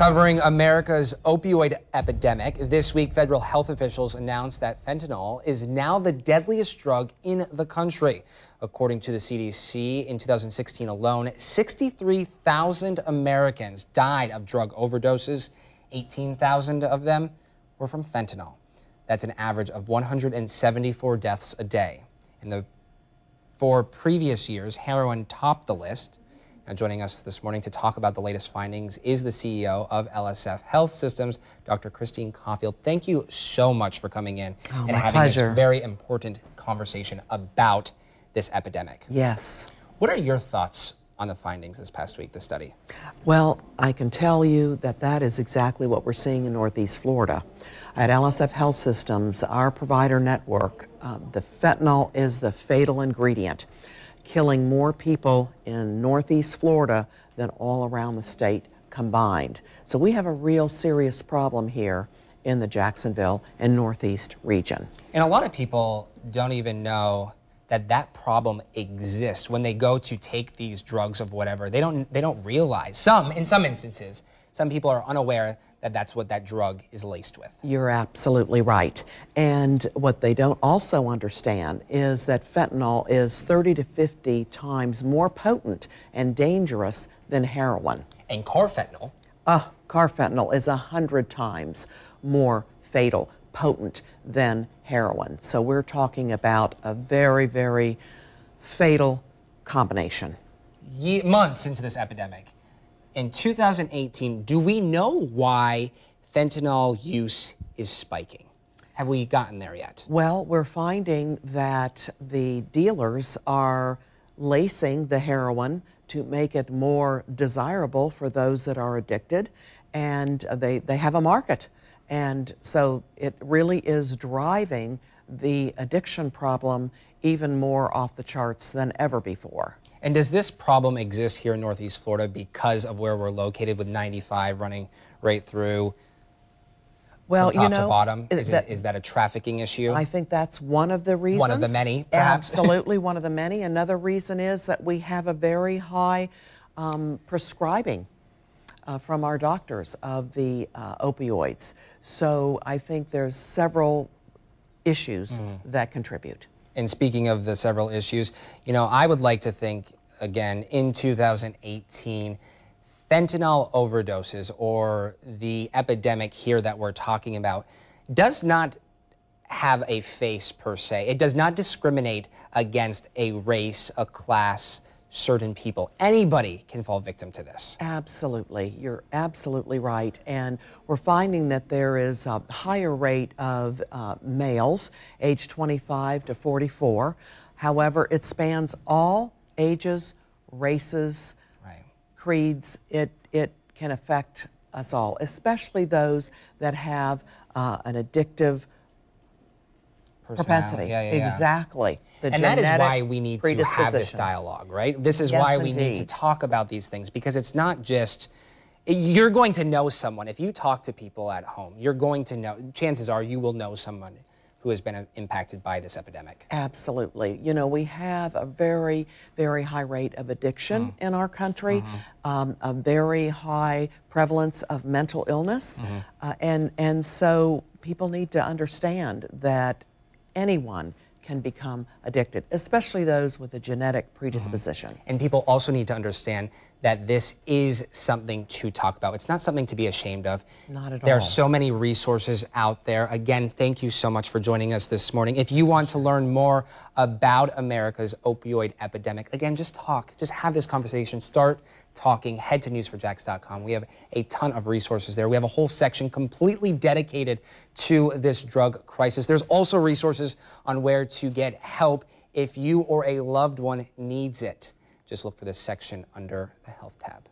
Covering America's opioid epidemic, this week federal health officials announced that fentanyl is now the deadliest drug in the country. According to the CDC, in 2016 alone, 63,000 Americans died of drug overdoses. 18,000 of them were from fentanyl. That's an average of 174 deaths a day. In the four previous years, heroin topped the list. Now uh, joining us this morning to talk about the latest findings is the CEO of LSF Health Systems, Dr. Christine Caulfield. Thank you so much for coming in oh, and having pleasure. this very important conversation about this epidemic. Yes. What are your thoughts on the findings this past week, the study? Well, I can tell you that that is exactly what we're seeing in Northeast Florida. At LSF Health Systems, our provider network, uh, the fentanyl is the fatal ingredient killing more people in northeast Florida than all around the state combined. So we have a real serious problem here in the Jacksonville and northeast region. And a lot of people don't even know that that problem exists when they go to take these drugs of whatever. They don't they don't realize some in some instances some people are unaware that that's what that drug is laced with. You're absolutely right. And what they don't also understand is that fentanyl is 30 to 50 times more potent and dangerous than heroin. And carfentanil. Uh, carfentanil is 100 times more fatal, potent than heroin. So we're talking about a very, very fatal combination. Ye- months into this epidemic, in 2018, do we know why fentanyl use is spiking? Have we gotten there yet? Well, we're finding that the dealers are lacing the heroin to make it more desirable for those that are addicted, and they, they have a market. And so it really is driving the addiction problem even more off the charts than ever before. And does this problem exist here in Northeast Florida because of where we're located with 95 running right through well, you know, bottom? Is, that, it, is that a trafficking issue? I think that's one of the reasons. One of the many, perhaps? Absolutely, one of the many. Another reason is that we have a very high um, prescribing uh, from our doctors of the uh, opioids. So I think there's several issues mm. that contribute and speaking of the several issues, you know, I would like to think again in 2018 fentanyl overdoses or the epidemic here that we're talking about does not have a face per se. It does not discriminate against a race, a class, certain people. Anybody can fall victim to this. Absolutely. You're absolutely right. And we're finding that there is a higher rate of uh, males age 25 to 44. However, it spans all ages, races, right. creeds. It, it can affect us all, especially those that have uh, an addictive propensity. Yeah, yeah, Exactly. The and that is why we need to have this dialogue, right? This is yes, why we indeed. need to talk about these things because it's not just you're going to know someone if you talk to people at home. You're going to know. Chances are you will know someone who has been uh, impacted by this epidemic. Absolutely. You know, we have a very, very high rate of addiction mm. in our country, mm -hmm. um, a very high prevalence of mental illness, mm -hmm. uh, and and so people need to understand that anyone can become addicted, especially those with a genetic predisposition. Mm. And people also need to understand that this is something to talk about. It's not something to be ashamed of. Not at there all. There are so many resources out there. Again, thank you so much for joining us this morning. If you want to learn more about America's opioid epidemic, again, just talk, just have this conversation, start talking, head to newsforjacks.com. We have a ton of resources there. We have a whole section completely dedicated to this drug crisis. There's also resources on where to to get help if you or a loved one needs it. Just look for this section under the Health tab.